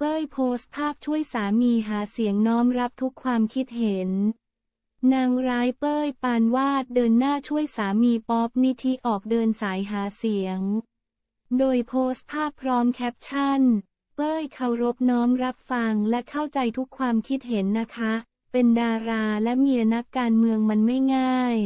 เป้ยโพสต์ภาพช่วยสามีหาเสียงน้อมรับทุกความคิดเห็น นางร้ายเป้ยปานวาดเดินหน้าช่วยสามีป๊อบนิธิออกเดินสายหาเสียง โดยโพสต์ภาพพร้อมแคปชั่น เป้ยเคารพน้อมรับฟังและเข้าใจทุกความคิดเห็นนะคะ เป็นดาราและเมียนักการเมืองมันไม่ง่าย